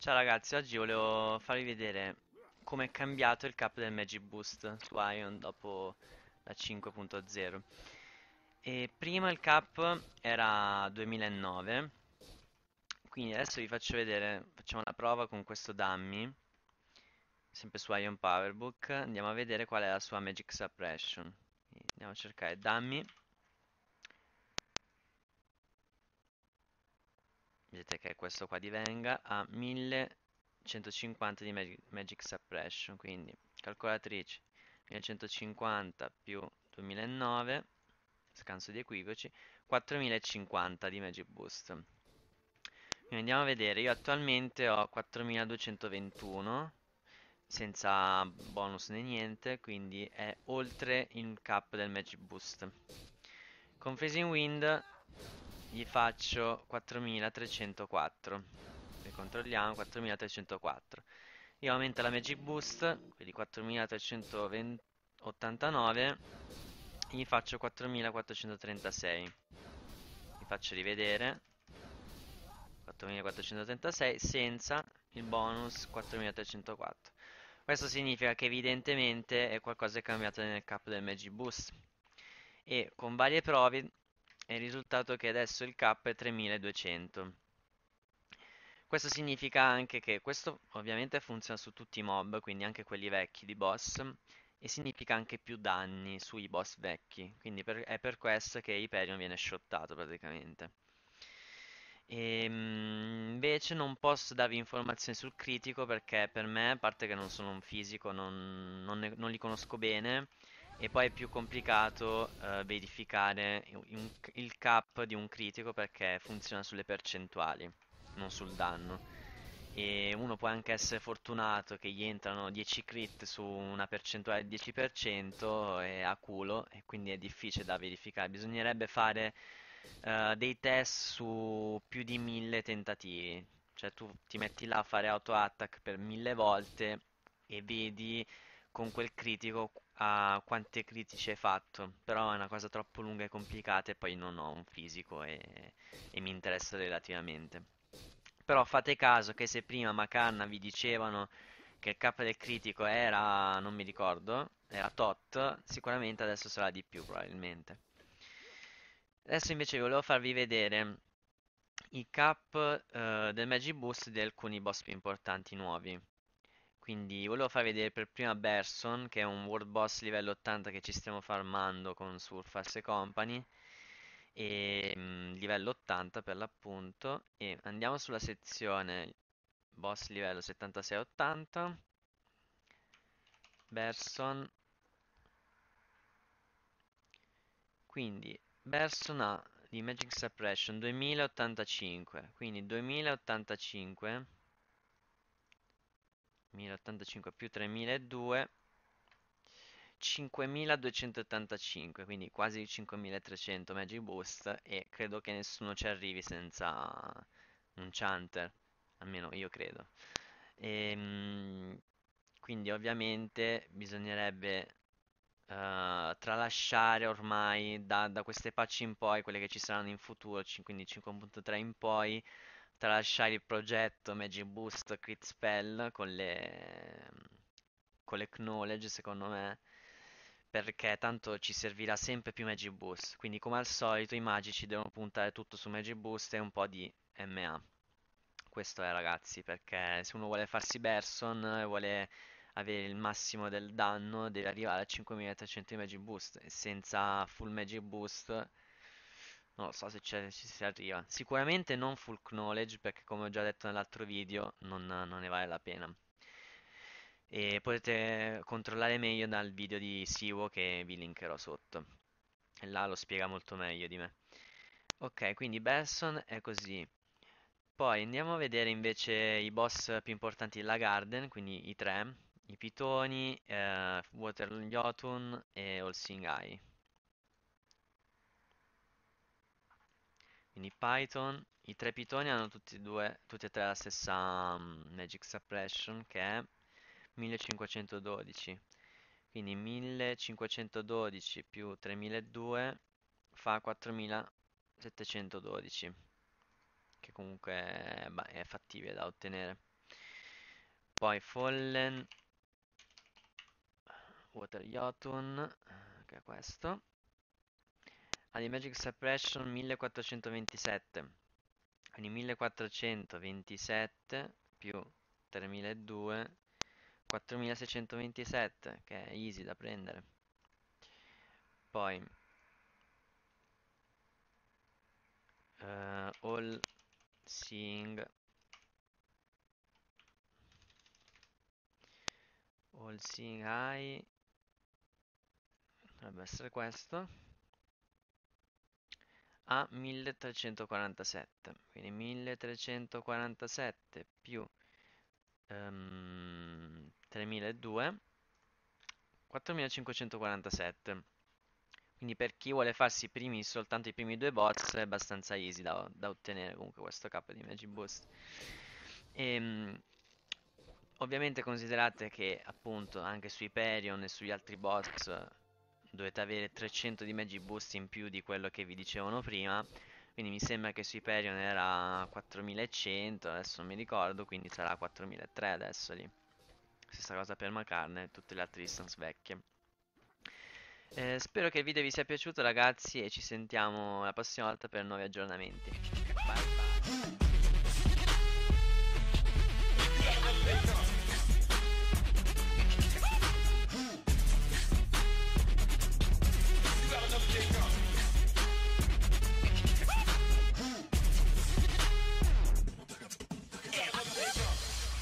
Ciao ragazzi, oggi volevo farvi vedere come è cambiato il cap del Magic Boost su Ion dopo la 5.0 e prima il cap era 2009 quindi adesso vi faccio vedere, facciamo una prova con questo dummy sempre su Ion Powerbook andiamo a vedere qual è la sua Magic Suppression andiamo a cercare dummy vedete che questo qua divenga a 1150 di Magic, Magic Suppression, quindi calcolatrice 1150 più 2009, scanso di equivoci, 4050 di Magic Boost. Quindi andiamo a vedere, io attualmente ho 4221 senza bonus né niente, quindi è oltre il cap del Magic Boost. Con Freezing Wind gli faccio 4304 e controlliamo 4304 io aumento la magic boost quindi 4389 gli faccio 4436 vi faccio rivedere 4436 senza il bonus 4304 questo significa che evidentemente qualcosa è cambiato nel capo del magic boost e con varie prove e il risultato è che adesso il K è 3200. Questo significa anche che questo ovviamente funziona su tutti i mob, quindi anche quelli vecchi di boss, e significa anche più danni sui boss vecchi, quindi per, è per questo che Hyperion viene shottato praticamente. E, ehm, invece non posso darvi informazioni sul critico perché per me, a parte che non sono un fisico, non, non, ne, non li conosco bene, e poi è più complicato eh, verificare un, il cap di un critico perché funziona sulle percentuali, non sul danno. E uno può anche essere fortunato che gli entrano 10 crit su una percentuale del 10% e a culo, e quindi è difficile da verificare. Bisognerebbe fare eh, dei test su più di 1000 tentativi, cioè tu ti metti là a fare auto attack per 1000 volte e vedi con quel critico a quante critici hai fatto, però è una cosa troppo lunga e complicata e poi non ho un fisico e, e mi interessa relativamente. Però fate caso che se prima Macanna vi dicevano che il capo del critico era, non mi ricordo, era tot, sicuramente adesso sarà di più probabilmente. Adesso invece volevo farvi vedere i cap eh, del Magic Boost di alcuni boss più importanti nuovi. Quindi volevo far vedere per prima Berson, che è un World Boss livello 80 che ci stiamo farmando con Surface Company. E, mh, mm, livello 80 per l'appunto. E andiamo sulla sezione boss livello 76-80. Berson. Quindi Berson ha di Magic Suppression 2085. Quindi 2085 1085 più 3002 5285 quindi quasi 5300 magic boost e credo che nessuno ci arrivi senza un chanter almeno io credo e, ehm, quindi ovviamente bisognerebbe Uh, tralasciare ormai da, da, queste patch in poi, quelle che ci saranno in futuro, quindi 5.3 in poi, tralasciare il progetto Magic Boost Crit Spell con le, con le Knowledge secondo me perché tanto ci servirà sempre più Magic Boost quindi come al solito i magici devono puntare tutto su Magic Boost e un po' di MA questo è ragazzi perché se uno vuole farsi Berson e vuole avere il massimo del danno deve arrivare a 5300 Magic Boost e senza full Magic Boost non lo so se ci si arriva. Sicuramente non full knowledge perché come ho già detto nell'altro video non, non, ne vale la pena. E potete controllare meglio dal video di Siwo che vi linkerò sotto. E là lo spiega molto meglio di me. Ok, quindi Besson è così. Poi andiamo a vedere invece i boss più importanti della Garden, quindi i tre, i pitoni, eh, Water Jotun e All Olsing Eye. Quindi Python, i tre pitoni hanno tutti e, due, tutti e tre la stessa um, magic suppression che è 1512. Quindi 1512 più 3002 fa 4712, che comunque è, è fattibile da ottenere. Poi Fallen Water Yotun, che è questo ad Magic Suppression 1427 quindi 1427 più 3200 4627 che è easy da prendere poi uh, all seeing all seeing eye dovrebbe essere questo a 1347 quindi 1347 più um, 3200 4547 quindi per chi vuole farsi i primi, soltanto i primi due boss è abbastanza easy da, da ottenere comunque questo cap di Magic Boost e, ehm, ovviamente considerate che appunto anche su Hyperion e sugli altri boss dovete avere 300 di Magic Boost in più di quello che vi dicevano prima quindi mi sembra che su Hyperion era 4100 adesso non mi ricordo quindi sarà 4300 adesso lì stessa cosa per Macarne e tutte le altre distance vecchie eh, spero che il video vi sia piaciuto ragazzi e ci sentiamo la prossima volta per nuovi aggiornamenti bye bye